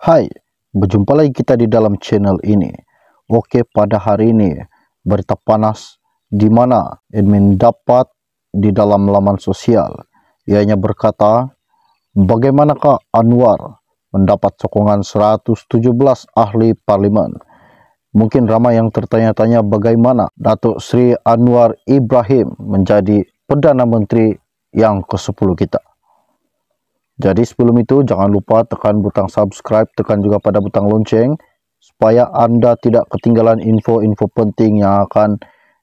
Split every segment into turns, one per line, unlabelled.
Hai, berjumpa lagi kita di dalam channel ini. Oke, pada hari ini berita panas di mana admin dapat di dalam laman sosial. Ianya berkata, bagaimanakah Anwar mendapat sokongan 117 ahli parlimen. Mungkin ramai yang tertanya-tanya bagaimana Datuk Sri Anwar Ibrahim menjadi Perdana Menteri yang ke-10 kita. Jadi sebelum itu jangan lupa tekan butang subscribe, tekan juga pada butang lonceng supaya anda tidak ketinggalan info-info penting yang akan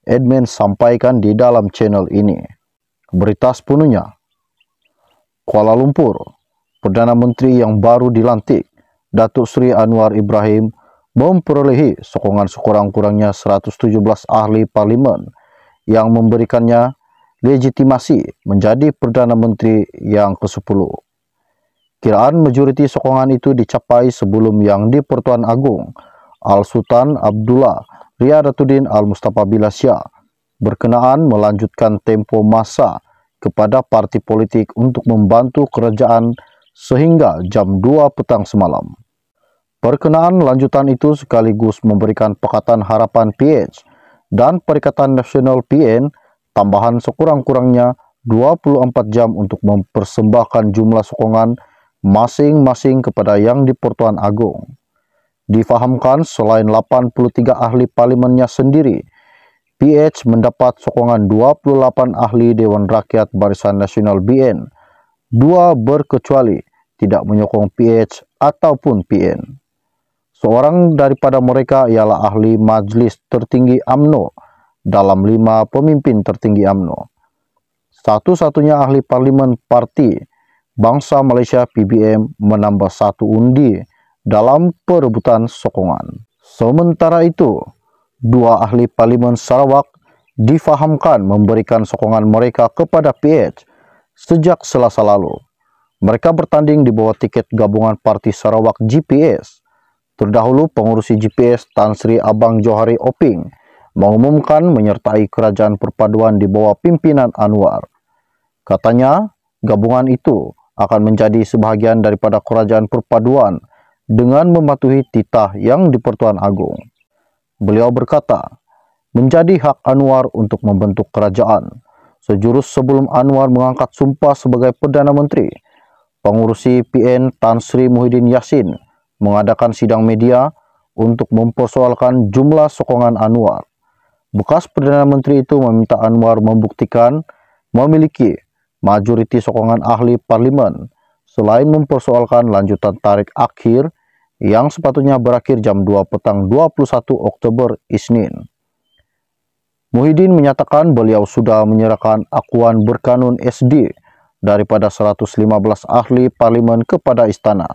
admin sampaikan di dalam channel ini. Berita sepenuhnya Kuala Lumpur Perdana Menteri yang baru dilantik Datuk Seri Anwar Ibrahim memperolehi sokongan sekurang-kurangnya 117 ahli parlimen yang memberikannya legitimasi menjadi Perdana Menteri yang ke-10. Kiraan majoriti sokongan itu dicapai sebelum yang di Pertuan Agung Al-Sultan Abdullah Riyadatuddin Al-Mustafa Bilasya berkenaan melanjutkan tempo masa kepada parti politik untuk membantu kerajaan sehingga jam 2 petang semalam. Perkenaan lanjutan itu sekaligus memberikan Pakatan Harapan PH dan Perikatan Nasional PN tambahan sekurang-kurangnya 24 jam untuk mempersembahkan jumlah sokongan masing-masing kepada Yang di-Pertuan Agung. Difahamkan selain 83 ahli parlimennya sendiri, PH mendapat sokongan 28 ahli Dewan Rakyat Barisan Nasional BN, dua berkecuali tidak menyokong PH ataupun PN. Seorang daripada mereka ialah ahli Majlis Tertinggi AMNO dalam lima pemimpin tertinggi AMNO. Satu-satunya ahli parlimen parti Bangsa Malaysia PBM menambah satu undi dalam perebutan sokongan. Sementara itu, dua ahli parlimen Sarawak difahamkan memberikan sokongan mereka kepada PH sejak selasa lalu. Mereka bertanding di bawah tiket gabungan Parti Sarawak GPS. Terdahulu pengurusi GPS Tan Sri Abang Johari Oping mengumumkan menyertai kerajaan perpaduan di bawah pimpinan Anwar. Katanya, gabungan itu akan menjadi sebahagian daripada kerajaan perpaduan dengan mematuhi titah yang di dipertuan agung. Beliau berkata, menjadi hak Anwar untuk membentuk kerajaan. Sejurus sebelum Anwar mengangkat sumpah sebagai Perdana Menteri, pengurusi PN Tan Sri Muhyiddin Yassin mengadakan sidang media untuk mempersoalkan jumlah sokongan Anwar. Bekas Perdana Menteri itu meminta Anwar membuktikan memiliki Majoriti sokongan ahli parlimen selain mempersoalkan lanjutan tarik akhir yang sepatutnya berakhir jam 2 petang 21 Oktober Isnin. Muhyiddin menyatakan beliau sudah menyerahkan akuan berkanun SD daripada 115 ahli parlimen kepada istana.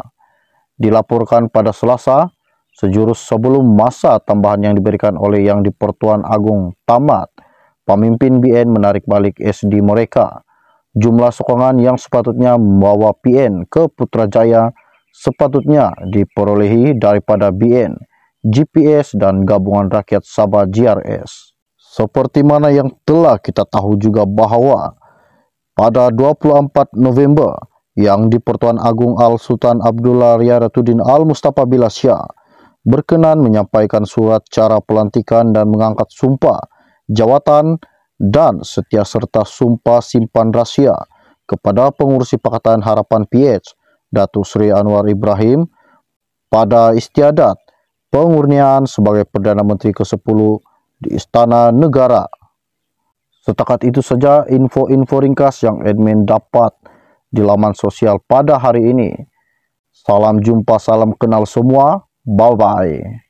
Dilaporkan pada Selasa, sejurus sebelum masa tambahan yang diberikan oleh yang di Pertuan Agung tamat, pemimpin BN menarik balik SD mereka jumlah sokongan yang sepatutnya membawa PN ke Putrajaya sepatutnya diperolehi daripada BN, GPS, dan Gabungan Rakyat Sabah GRS. Seperti mana yang telah kita tahu juga bahwa pada 24 November yang di Pertuan Agung Al-Sultan Abdullah Riyadatuddin Al-Mustafa Bilasya berkenan menyampaikan surat cara pelantikan dan mengangkat sumpah jawatan dan setia serta sumpah simpan rahasia kepada pengurusi Pakatan Harapan PH datu Sri Anwar Ibrahim pada istiadat pengurnian sebagai Perdana Menteri ke-10 di Istana Negara. Setakat itu saja info-info ringkas yang admin dapat di laman sosial pada hari ini. Salam jumpa, salam kenal semua. Bye-bye.